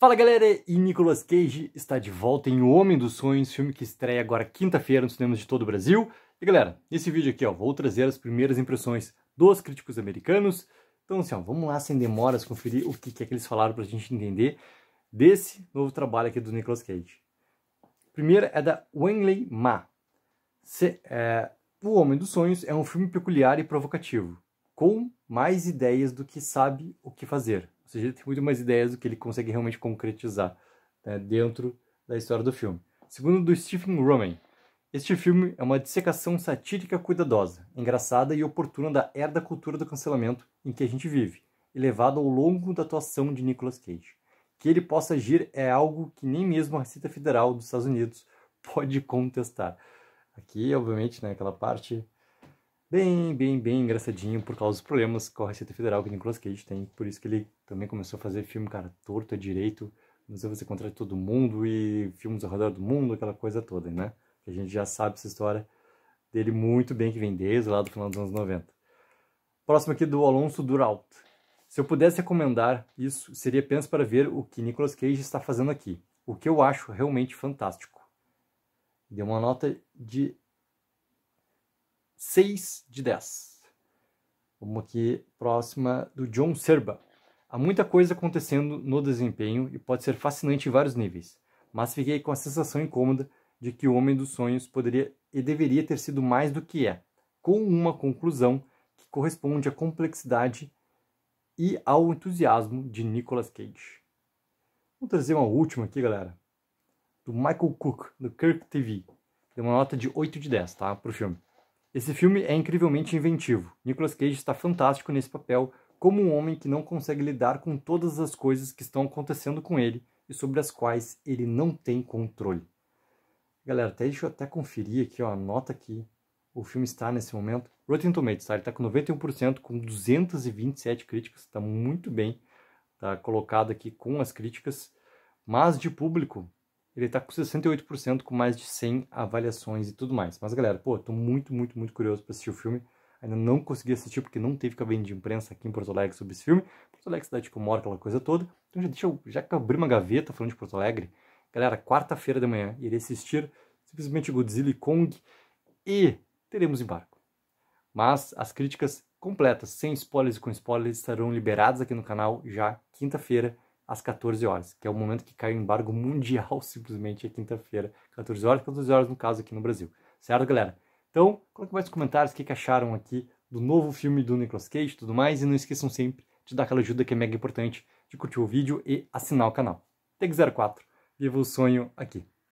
Fala galera, e Nicolas Cage está de volta em O Homem dos Sonhos, filme que estreia agora quinta-feira nos cinemas de todo o Brasil. E galera, nesse vídeo aqui ó, vou trazer as primeiras impressões dos críticos americanos. Então assim ó, vamos lá sem demoras conferir o que, que é que eles falaram pra gente entender desse novo trabalho aqui do Nicolas Cage. Primeiro é da Wenley Ma. Se, é, o Homem dos Sonhos é um filme peculiar e provocativo, com mais ideias do que sabe o que fazer ou seja, ele tem muito mais ideias do que ele consegue realmente concretizar né, dentro da história do filme. Segundo do Stephen Roman, este filme é uma dissecação satírica cuidadosa, engraçada e oportuna da era da cultura do cancelamento em que a gente vive, elevado ao longo da atuação de Nicolas Cage. Que ele possa agir é algo que nem mesmo a Receita Federal dos Estados Unidos pode contestar. Aqui, obviamente, né, aquela parte bem, bem, bem engraçadinho por causa dos problemas com a Receita Federal que o Nicolas Cage tem. Por isso que ele também começou a fazer filme, cara, torto é direito. Mas você contra todo mundo e filmes ao redor do mundo, aquela coisa toda, né? Que a gente já sabe essa história dele muito bem que vem desde lá do final dos anos 90. Próximo aqui do Alonso Duralt. Se eu pudesse recomendar isso, seria apenas para ver o que Nicolas Cage está fazendo aqui, o que eu acho realmente fantástico. Deu uma nota de 6 de 10. Vamos aqui próxima do John Serba. Há muita coisa acontecendo no desempenho e pode ser fascinante em vários níveis, mas fiquei com a sensação incômoda de que o Homem dos Sonhos poderia e deveria ter sido mais do que é, com uma conclusão que corresponde à complexidade e ao entusiasmo de Nicolas Cage. Vou trazer uma última aqui, galera, do Michael Cook, do Kirk TV. Deu uma nota de 8 de 10, tá, pro filme. Esse filme é incrivelmente inventivo. Nicolas Cage está fantástico nesse papel, como um homem que não consegue lidar com todas as coisas que estão acontecendo com ele e sobre as quais ele não tem controle. Galera, até deixa eu até conferir aqui, ó, a nota o filme está nesse momento. Rotten Tomatoes, tá? Ele está com 91%, com 227 críticas, está muito bem, tá colocado aqui com as críticas, mas de público ele está com 68% com mais de 100 avaliações e tudo mais. Mas galera, pô, tô muito, muito, muito curioso para assistir o filme. Ainda não consegui assistir porque não teve cabine de imprensa aqui em Porto Alegre sobre esse filme. Porto Alegre é cidade tipo mora, aquela coisa toda. Então já deixa eu, já que eu abri uma gaveta falando de Porto Alegre, galera, quarta-feira de manhã irei assistir simplesmente Godzilla e Kong e teremos embarco. Mas as críticas completas, sem spoilers e com spoilers, estarão liberadas aqui no canal já quinta-feira às 14 horas, que é o momento que cai o embargo mundial, simplesmente, é quinta-feira, 14 horas, 14 horas no caso aqui no Brasil. Certo, galera? Então, coloque mais comentários o que, que acharam aqui do novo filme do Nicolas Cage e tudo mais, e não esqueçam sempre de dar aquela ajuda que é mega importante, de curtir o vídeo e assinar o canal. Teg04, viva o sonho aqui!